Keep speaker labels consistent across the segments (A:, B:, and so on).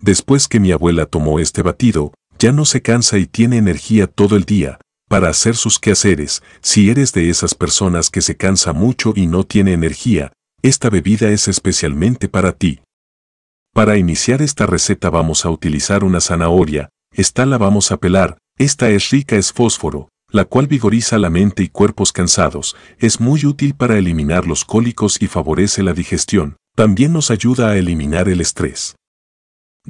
A: Después que mi abuela tomó este batido, ya no se cansa y tiene energía todo el día para hacer sus quehaceres. Si eres de esas personas que se cansa mucho y no tiene energía, esta bebida es especialmente para ti. Para iniciar esta receta vamos a utilizar una zanahoria, esta la vamos a pelar, esta es rica es fósforo, la cual vigoriza la mente y cuerpos cansados, es muy útil para eliminar los cólicos y favorece la digestión, también nos ayuda a eliminar el estrés.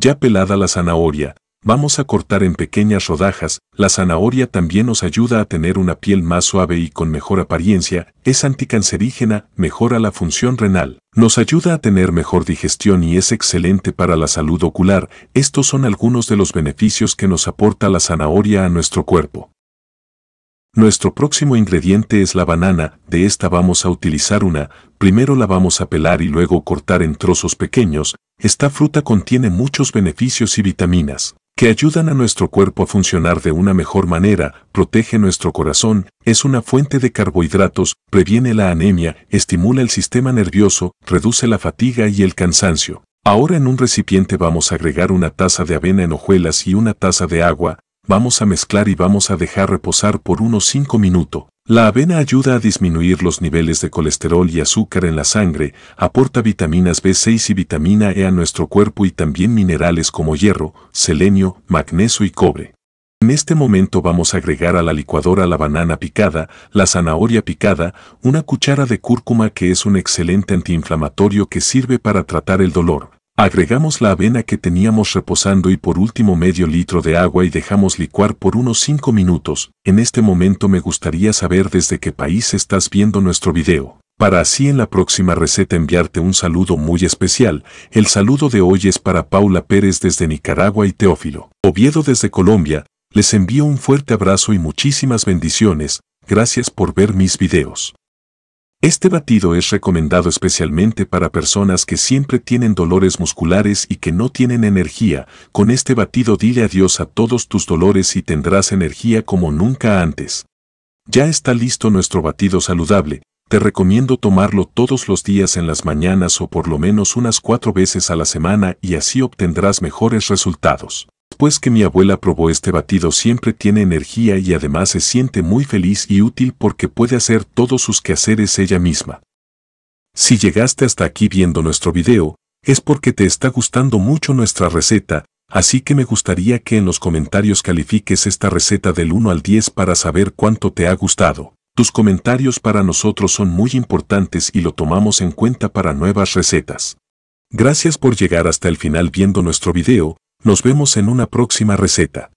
A: Ya pelada la zanahoria, vamos a cortar en pequeñas rodajas, la zanahoria también nos ayuda a tener una piel más suave y con mejor apariencia, es anticancerígena, mejora la función renal, nos ayuda a tener mejor digestión y es excelente para la salud ocular, estos son algunos de los beneficios que nos aporta la zanahoria a nuestro cuerpo. Nuestro próximo ingrediente es la banana, de esta vamos a utilizar una, primero la vamos a pelar y luego cortar en trozos pequeños, esta fruta contiene muchos beneficios y vitaminas, que ayudan a nuestro cuerpo a funcionar de una mejor manera, protege nuestro corazón, es una fuente de carbohidratos, previene la anemia, estimula el sistema nervioso, reduce la fatiga y el cansancio. Ahora en un recipiente vamos a agregar una taza de avena en hojuelas y una taza de agua, vamos a mezclar y vamos a dejar reposar por unos 5 minutos. La avena ayuda a disminuir los niveles de colesterol y azúcar en la sangre, aporta vitaminas B6 y vitamina E a nuestro cuerpo y también minerales como hierro, selenio, magnesio y cobre. En este momento vamos a agregar a la licuadora la banana picada, la zanahoria picada, una cuchara de cúrcuma que es un excelente antiinflamatorio que sirve para tratar el dolor, Agregamos la avena que teníamos reposando y por último medio litro de agua y dejamos licuar por unos 5 minutos. En este momento me gustaría saber desde qué país estás viendo nuestro video. Para así en la próxima receta enviarte un saludo muy especial. El saludo de hoy es para Paula Pérez desde Nicaragua y Teófilo. Oviedo desde Colombia. Les envío un fuerte abrazo y muchísimas bendiciones. Gracias por ver mis videos. Este batido es recomendado especialmente para personas que siempre tienen dolores musculares y que no tienen energía. Con este batido dile adiós a todos tus dolores y tendrás energía como nunca antes. Ya está listo nuestro batido saludable. Te recomiendo tomarlo todos los días en las mañanas o por lo menos unas cuatro veces a la semana y así obtendrás mejores resultados. Después que mi abuela probó este batido siempre tiene energía y además se siente muy feliz y útil porque puede hacer todos sus quehaceres ella misma. Si llegaste hasta aquí viendo nuestro video, es porque te está gustando mucho nuestra receta, así que me gustaría que en los comentarios califiques esta receta del 1 al 10 para saber cuánto te ha gustado. Tus comentarios para nosotros son muy importantes y lo tomamos en cuenta para nuevas recetas. Gracias por llegar hasta el final viendo nuestro video, nos vemos en una próxima receta.